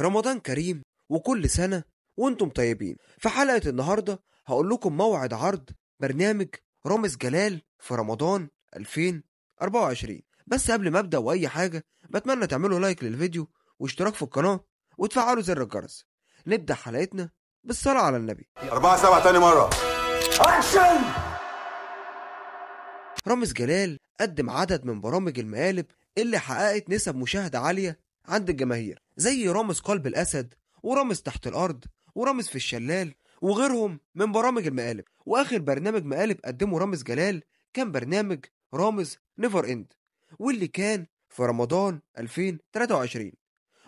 رمضان كريم وكل سنة وانتم طيبين في حلقة النهاردة هقول لكم موعد عرض برنامج رامز جلال في رمضان 2024 بس قبل ما ابدأ واي حاجة بتمنى تعملوا لايك للفيديو واشتراك في القناة وتفعلوا زر الجرس نبدأ حلقتنا بالصلاة على النبي أربعة سبعة تاني مرة أكشن رامز جلال قدم عدد من برامج المقالب اللي حققت نسب مشاهدة عالية عند الجماهير زي رامز قلب الأسد ورامز تحت الأرض ورامز في الشلال وغيرهم من برامج المقالب وآخر برنامج مقالب قدمه رامز جلال كان برنامج رامز نيفر إند واللي كان في رمضان 2023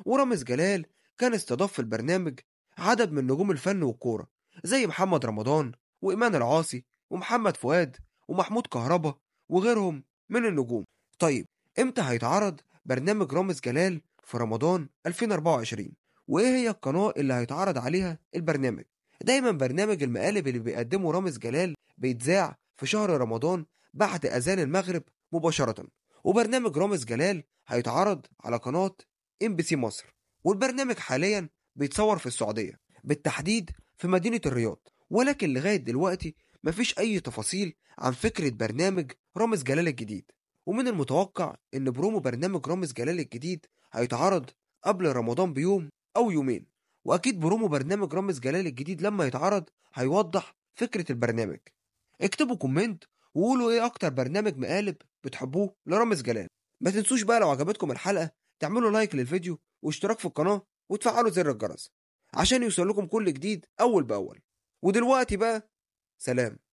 ورامز جلال كان استضاف في البرنامج عدد من نجوم الفن والكورة زي محمد رمضان وإيمان العاصي ومحمد فؤاد ومحمود كهربا وغيرهم من النجوم طيب امتى هيتعرض برنامج رامز جلال في رمضان 2024 وايه هي القناة اللي هيتعرض عليها البرنامج دايما برنامج المقالب اللي بيقدمه رامز جلال بيتذاع في شهر رمضان بعد أذان المغرب مباشرة وبرنامج رامز جلال هيتعرض على قناة ام بي سي مصر والبرنامج حاليا بيتصور في السعودية بالتحديد في مدينة الرياض ولكن لغاية دلوقتي مفيش أي تفاصيل عن فكرة برنامج رامز جلال الجديد ومن المتوقع إن برومو برنامج رامز جلال الجديد هيتعرض قبل رمضان بيوم أو يومين وأكيد برومو برنامج رامز جلال الجديد لما يتعرض هيوضح فكرة البرنامج اكتبوا كومنت وقولوا إيه أكتر برنامج مقالب بتحبوه لرامز جلال ما تنسوش بقى لو عجبتكم الحلقة تعملوا لايك للفيديو واشتراك في القناة وتفعلوا زر الجرس عشان يوصل لكم كل جديد أول بأول ودلوقتي بقى سلام